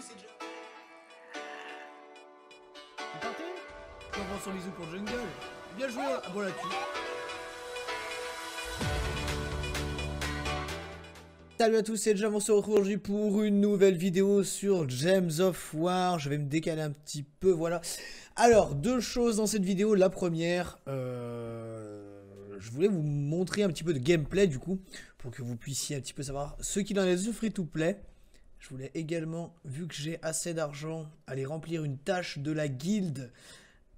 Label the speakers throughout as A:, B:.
A: c'est déjà. son bisou pour Jungle. Bien joué voilà ah, Salut à tous, c'est Jam on se retrouve aujourd'hui pour une nouvelle vidéo sur Gems of War. Je vais me décaler un petit peu, voilà. Alors, deux choses dans cette vidéo. La première, euh, je voulais vous montrer un petit peu de gameplay du coup, pour que vous puissiez un petit peu savoir ce qu'il en est de free-to-play. Je voulais également, vu que j'ai assez d'argent, aller remplir une tâche de la guilde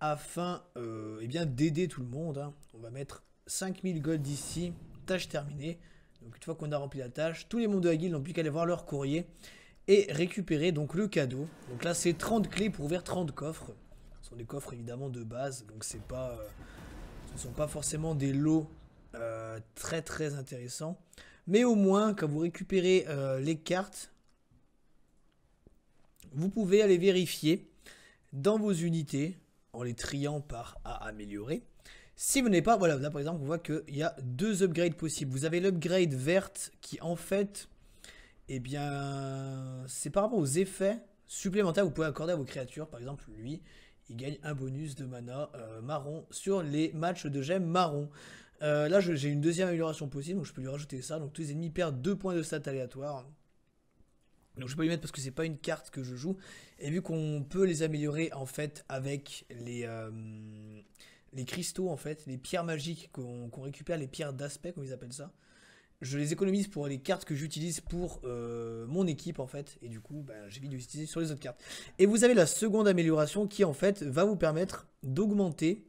A: afin euh, eh d'aider tout le monde. Hein. On va mettre 5000 gold ici, tâche terminée. Donc une fois qu'on a rempli la tâche, tous les membres de la guilde n'ont plus qu'à aller voir leur courrier et récupérer donc le cadeau. Donc là c'est 30 clés pour ouvrir 30 coffres. Ce sont des coffres évidemment de base, donc c'est pas, euh, ce ne sont pas forcément des lots euh, très très intéressants. Mais au moins quand vous récupérez les cartes, vous pouvez aller vérifier dans vos unités en les triant par à améliorer. Si vous n'avez pas, voilà, là par exemple, on voit qu'il y a deux upgrades possibles. Vous avez l'upgrade verte qui en fait, eh bien, c'est par rapport aux effets supplémentaires que vous pouvez accorder à vos créatures. Par exemple, lui, il gagne un bonus de mana euh, marron sur les matchs de gemmes marron. Euh, là, j'ai une deuxième amélioration possible, donc je peux lui rajouter ça. Donc tous les ennemis perdent deux points de stats aléatoires. Donc je pas les mettre parce que c'est pas une carte que je joue. Et vu qu'on peut les améliorer en fait avec les, euh, les cristaux en fait, les pierres magiques qu'on récupère, les pierres d'aspect comme ils appellent ça. Je les économise pour les cartes que j'utilise pour euh, mon équipe en fait. Et du coup bah, de j'évite utiliser sur les autres cartes. Et vous avez la seconde amélioration qui en fait va vous permettre d'augmenter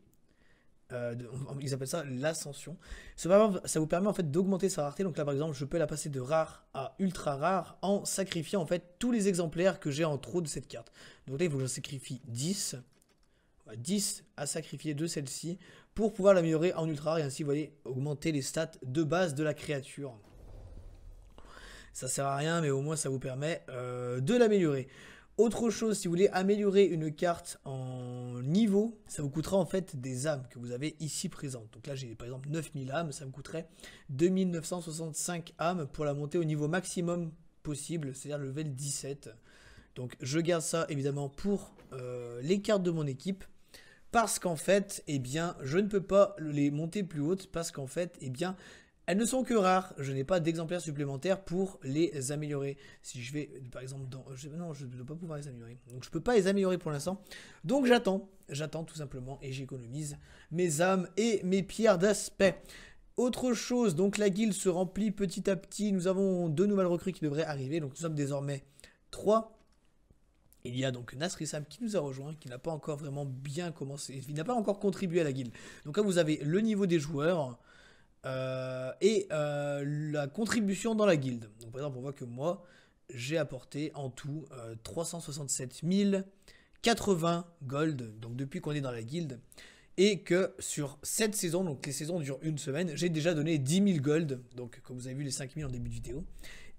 A: euh, ils appellent ça l'ascension. Ça vous permet en fait d'augmenter sa rareté. Donc là par exemple, je peux la passer de rare à ultra rare en sacrifiant en fait tous les exemplaires que j'ai en trop de cette carte. Donc là il faut que je sacrifie 10. 10 à sacrifier de celle-ci pour pouvoir l'améliorer en ultra rare et ainsi vous voyez augmenter les stats de base de la créature. Ça sert à rien mais au moins ça vous permet euh, de l'améliorer. Autre chose, si vous voulez améliorer une carte en niveau, ça vous coûtera en fait des âmes que vous avez ici présentes. Donc là, j'ai par exemple 9000 âmes, ça me coûterait 2965 âmes pour la monter au niveau maximum possible, c'est-à-dire level 17. Donc je garde ça évidemment pour euh, les cartes de mon équipe. Parce qu'en fait, eh bien, je ne peux pas les monter plus hautes parce qu'en fait, eh bien, elles ne sont que rares, je n'ai pas d'exemplaires supplémentaires pour les améliorer. Si je vais, par exemple, dans... non, je ne dois pas pouvoir les améliorer. Donc je ne peux pas les améliorer pour l'instant. Donc j'attends, j'attends tout simplement et j'économise mes âmes et mes pierres d'aspect. Autre chose, donc la guilde se remplit petit à petit. Nous avons deux nouvelles recrues qui devraient arriver. Donc nous sommes désormais trois. Il y a donc Nasrissam qui nous a rejoint, qui n'a pas encore vraiment bien commencé, il n'a pas encore contribué à la guilde. Donc là, vous avez le niveau des joueurs, euh, et euh, la contribution dans la guilde. Donc par exemple, on voit que moi, j'ai apporté en tout 367 euh, 080 gold, donc depuis qu'on est dans la guilde, et que sur cette saison, donc les saisons durent une semaine, j'ai déjà donné 10 000 gold, donc comme vous avez vu les 5 000 en début de vidéo,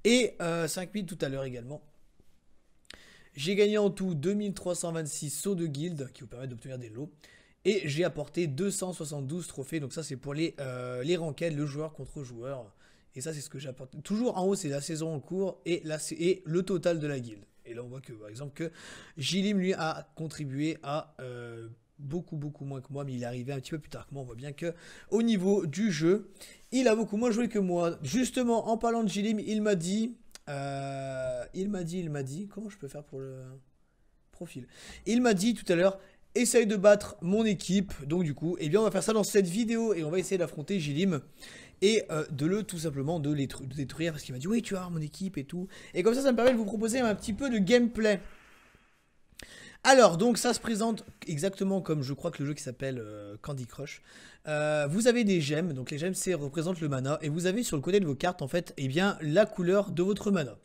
A: et 5 000 tout à l'heure également. J'ai gagné en tout 2326 sauts de guilde qui vous permettent d'obtenir des lots. Et j'ai apporté 272 trophées. Donc ça c'est pour les, euh, les le joueur contre joueur. Et ça c'est ce que j'apporte. Toujours en haut c'est la saison en cours et, là c'est le total de la guilde. Et là on voit que par exemple que Jilim lui a contribué à... Euh, beaucoup beaucoup moins que moi, mais il est arrivé un petit peu plus tard que moi. On voit bien que au niveau du jeu, il a beaucoup moins joué que moi. Justement, en parlant de Jilim, il m'a dit, euh, il m'a dit, il m'a dit, comment je peux faire pour le profil Il m'a dit tout à l'heure, essaye de battre mon équipe. Donc du coup, eh bien on va faire ça dans cette vidéo et on va essayer d'affronter Gilim et euh, de le tout simplement de, de détruire parce qu'il m'a dit oui tu as mon équipe et tout. Et comme ça, ça me permet de vous proposer un petit peu de gameplay. Alors, donc ça se présente exactement comme je crois que le jeu qui s'appelle euh, Candy Crush. Euh, vous avez des gemmes, donc les gemmes c'est représentent le mana, et vous avez sur le côté de vos cartes en fait, eh bien, la couleur de votre mana.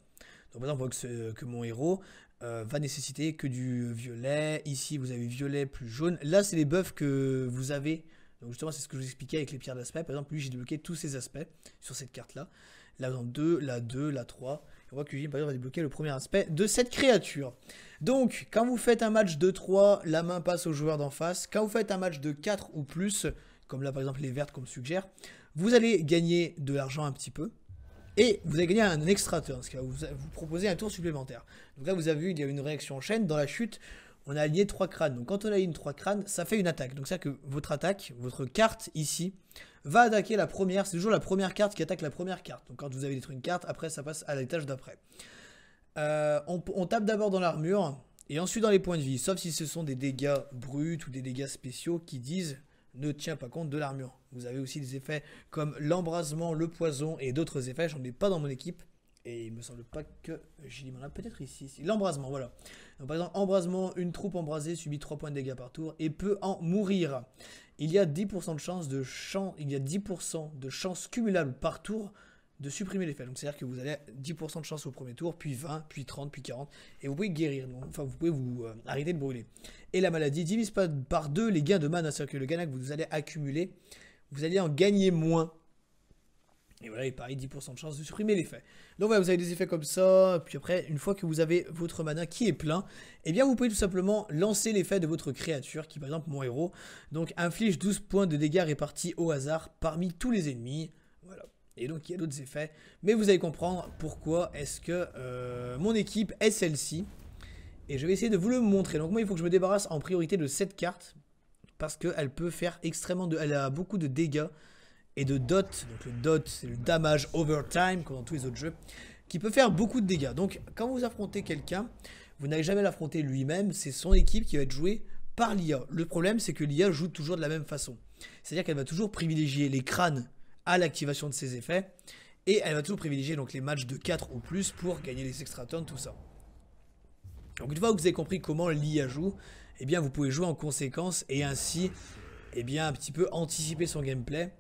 A: Donc maintenant, on voit que, que mon héros, euh, va nécessiter que du violet. Ici, vous avez violet plus jaune. Là, c'est les buffs que vous avez. Donc justement, c'est ce que je vous expliquais avec les pierres d'aspect. Par exemple, lui, j'ai débloqué tous ces aspects sur cette carte-là. Là, dans 2, la 2, la 3. on voit que lui, par exemple, va débloquer le premier aspect de cette créature. Donc, quand vous faites un match de 3, la main passe au joueur d'en face. Quand vous faites un match de 4 ou plus, comme là, par exemple, les vertes qu'on me suggère, vous allez gagner de l'argent un petit peu et vous avez gagné un extra turn, ce qui va vous, vous proposer un tour supplémentaire. Donc là, vous avez vu, il y a une réaction en chaîne. Dans la chute, on a aligné trois crânes. Donc quand on aligne trois crânes, ça fait une attaque. Donc c'est-à-dire que votre attaque, votre carte ici, va attaquer la première. C'est toujours la première carte qui attaque la première carte. Donc quand vous avez détruit une carte, après ça passe à l'étage d'après. Euh, on, tape d'abord dans l'armure et ensuite dans les points de vie. Sauf si ce sont des dégâts bruts ou des dégâts spéciaux qui disent ne tient pas compte de l'armure. Vous avez aussi des effets comme l'embrasement, le poison et d'autres effets. J'en ai pas dans mon équipe. Et il me semble pas que j'y m'en peut-être ici. L'embrasement, voilà. par exemple, embrasement, une troupe embrasée subit 3 points de dégâts par tour et peut en mourir. Il y a 10% de chances de champ il y a 10% de chance cumulable par tour de supprimer l'effet. Donc c'est-à-dire que vous avez 10% de chance au premier tour, puis 20, puis 30, puis 40, et vous pouvez guérir, enfin vous pouvez vous euh, arrêter de brûler. Et la maladie divise par deux les gains de mana, c'est-à-dire que le gain que vous allez accumuler, vous allez en gagner moins. Et voilà, et pareil, 10% de chance de supprimer l'effet. Donc voilà, vous avez des effets comme ça, puis après, une fois que vous avez votre mana qui est plein, eh bien vous pouvez tout simplement lancer l'effet de votre créature, qui par exemple, mon héros, donc inflige 12 points de dégâts répartis au hasard parmi tous les ennemis. Et donc il y a d'autres effets. Mais vous allez comprendre pourquoi est-ce que euh, mon équipe est celle-ci. Et je vais essayer de vous le montrer. Donc moi il faut que je me débarrasse en priorité de cette carte. Parce qu'elle peut faire extrêmement de... Elle a beaucoup de dégâts et de dot. Donc le dot c'est le damage over time comme dans tous les autres jeux. Qui peut faire beaucoup de dégâts. Donc quand vous affrontez quelqu'un, vous n'allez jamais l'affronter lui-même. C'est son équipe qui va être jouée par l'IA. Le problème c'est que l'IA joue toujours de la même façon. C'est-à-dire qu'elle va toujours privilégier les crânes à l'activation de ses effets. Et elle va toujours privilégier donc les matchs de 4 ou plus pour gagner les extra turns, tout ça. Donc une fois que vous avez compris comment l'IA joue, eh bien vous pouvez jouer en conséquence et ainsi eh bien, un petit peu anticiper son gameplay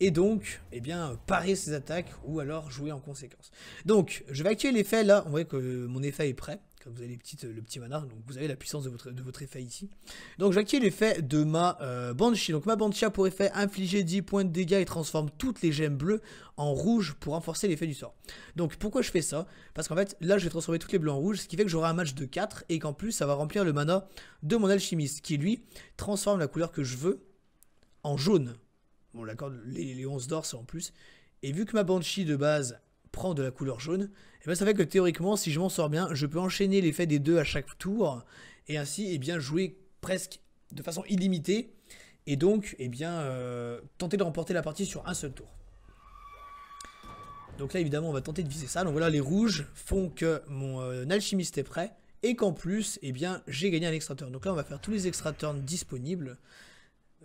A: et donc eh bien, parer ses attaques ou alors jouer en conséquence. Donc je vais activer l'effet là, on voit que mon effet est prêt, quand vous avez le petit mana, donc vous avez la puissance de votre, effet ici. Donc j'active l'effet de ma euh, Banshee, donc ma Banshee a pour effet infliger 10 points de dégâts et transforme toutes les gemmes bleues en rouge pour renforcer l'effet du sort. Donc pourquoi je fais ça Parce qu'en fait là je vais transformer toutes les bleues en rouge, ce qui fait que j'aurai un match de 4 et qu'en plus ça va remplir le mana de mon alchimiste qui lui transforme la couleur que je veux en jaune. Bon, l'accord, les, 11 d'or, c'est en plus. Et vu que ma Banshee de base prend de la couleur jaune, et eh ben, ça fait que théoriquement, si je m'en sors bien, je peux enchaîner l'effet des deux à chaque tour, et ainsi et eh bien jouer presque de façon illimitée, et donc et eh bien euh, tenter de remporter la partie sur un seul tour. Donc là, évidemment, on va tenter de viser ça. Donc voilà, les rouges font que mon euh, alchimiste est prêt, et qu'en plus, bien, j'ai gagné un extra turn. Donc là, on va faire tous les extra turns disponibles.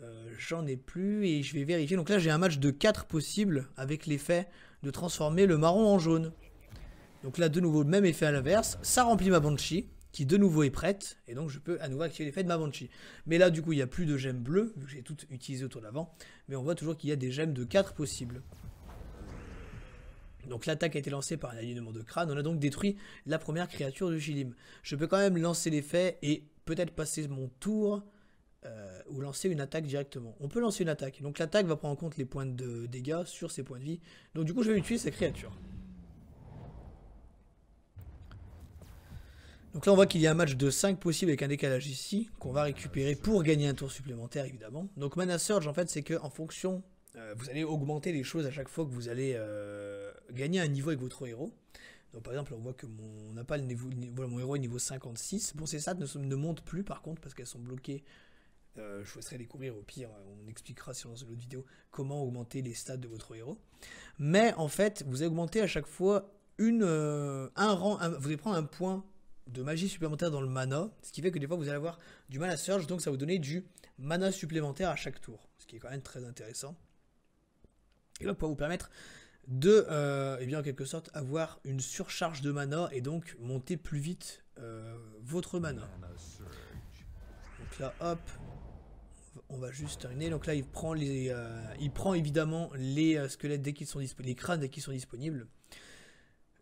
A: Euh, j'en ai plus et je vais vérifier. Donc là, j'ai un match de 4 possibles avec l'effet de transformer le marron en jaune. Donc là, de nouveau, le même effet à l'inverse. Ça remplit ma Banshee qui de nouveau est prête, et donc je peux à nouveau activer l'effet de ma Banshee. Mais là, du coup, il n'y a plus de gemmes bleues, vu que j'ai toutes utilisées autour d'avant, mais on voit toujours qu'il y a des gemmes de 4 possibles. Donc l'attaque a été lancée par un alignement de crâne, on a donc détruit la première créature de Shilim. Je peux quand même lancer l'effet et peut-être passer mon tour euh, ou lancer une attaque directement. On peut lancer une attaque. Donc l'attaque va prendre en compte les points de dégâts sur ses points de vie. Donc du coup, je vais utiliser tuer créatures créature. Donc là, on voit qu'il y a un match de 5 possible avec un décalage ici, qu'on va récupérer pour gagner un tour supplémentaire, évidemment. Donc Mana Surge, en fait, c'est que en fonction, euh, vous allez augmenter les choses à chaque fois que vous allez euh, gagner un niveau avec votre héros. Donc par exemple, on voit que mon, n'a pas le niveau, mon héros est niveau 56. Bon, c'est ça, ne, ne monte plus par contre, parce qu'elles sont bloquées euh, je vous laisserai découvrir, au pire, euh, on expliquera sur une autre vidéo comment augmenter les stats de votre héros. Mais en fait, vous augmentez à chaque fois euh, un rang, vous allez prendre un point de magie supplémentaire dans le mana, ce qui fait que des fois vous allez avoir du mana surge, donc ça va vous donner du mana supplémentaire à chaque tour, ce qui est quand même très intéressant. Et là, pour vous permettre de, eh bien, en quelque sorte, avoir une surcharge de mana et donc monter plus vite votre mana. Donc là, hop, on va juste terminer. Donc là, il prend, les, euh, il prend évidemment les euh, squelettes dès qu'ils sont disponibles, les crânes dès qu'ils sont disponibles.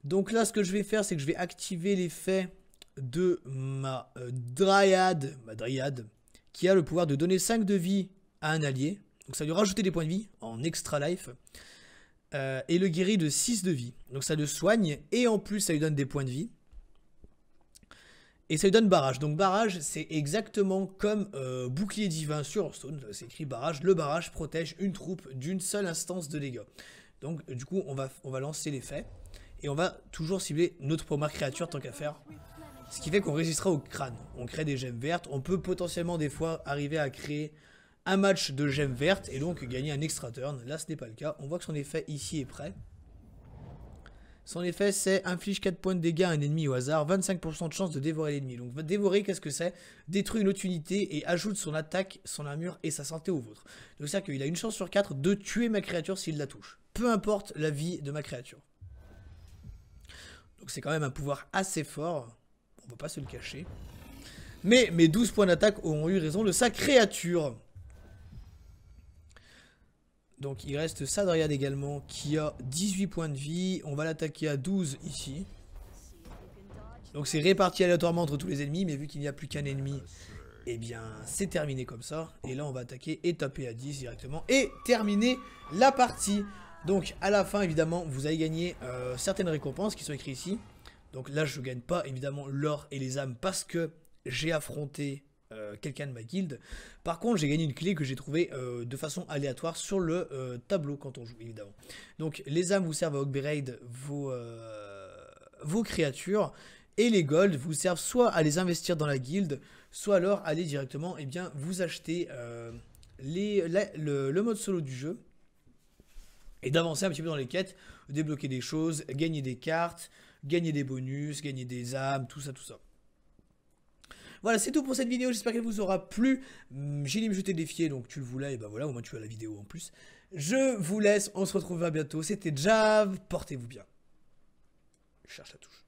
A: Donc là, ce que je vais faire, c'est que je vais activer l'effet de ma euh, dryade, ma qui a le pouvoir de donner 5 de vie à un allié. Donc ça lui rajoute des points de vie en extra life. et le guérit de 6 de vie. Donc ça le soigne et en plus ça lui donne des points de vie. Et ça lui donne barrage. Donc barrage, c'est exactement comme euh, bouclier divin sur Hearthstone. C'est écrit barrage. Le barrage protège une troupe d'une seule instance de dégâts. Donc du coup, on va, on va lancer l'effet. Et on va toujours cibler notre première créature tant qu'à faire. Ce qui fait qu'on résistera au crâne. On crée des gemmes vertes. On peut potentiellement des fois arriver à créer un match de gemmes vertes et donc gagner un extra turn. Là, ce n'est pas le cas. On voit que son effet ici est prêt. Son effet, c'est inflige 4 points de dégâts à un ennemi au hasard, 25% de chance de dévorer l'ennemi. Donc dévorer, qu'est-ce que c'est Détruit une autre unité et ajoute son attaque, son armure et sa santé au vôtre. Donc c'est-à-dire qu'il a une chance sur 4 de tuer ma créature s'il la touche. Peu importe la vie de ma créature. Donc c'est quand même un pouvoir assez fort, on ne peut pas se le cacher. Mais mes 12 points d'attaque auront eu raison de sa créature. Donc il reste Sadriade également qui a 18 points de vie. On va l'attaquer à 12 ici. Donc c'est réparti aléatoirement entre tous les ennemis, mais vu qu'il n'y a plus qu'un ennemi, eh bien c'est terminé comme ça. Et là on va attaquer et taper à 10 directement et terminer la partie. Donc à la fin évidemment vous allez gagner euh, certaines récompenses qui sont écrites ici. Donc là je gagne pas évidemment l'or et les âmes parce que j'ai affronté euh, quelqu'un de ma guilde. Par contre, j'ai gagné une clé que j'ai trouvée euh, de façon aléatoire sur le euh, tableau quand on joue, évidemment. Donc, les âmes vous servent à upgrade vos, vos créatures et les golds vous servent soit à les investir dans la guilde, soit alors aller directement eh bien, vous acheter le, mode solo du jeu et d'avancer un petit peu dans les quêtes, débloquer des choses, gagner des cartes, gagner des bonus, gagner des âmes, tout ça, tout ça. Voilà, c'est tout pour cette vidéo, j'espère qu'elle vous aura plu. Hum, j'ai je t'ai défié, donc tu le voulais, et bah ben voilà, au moins tu as la vidéo en plus. Je vous laisse, on se retrouve à bientôt. C'était Jav, portez-vous bien. Je cherche la touche.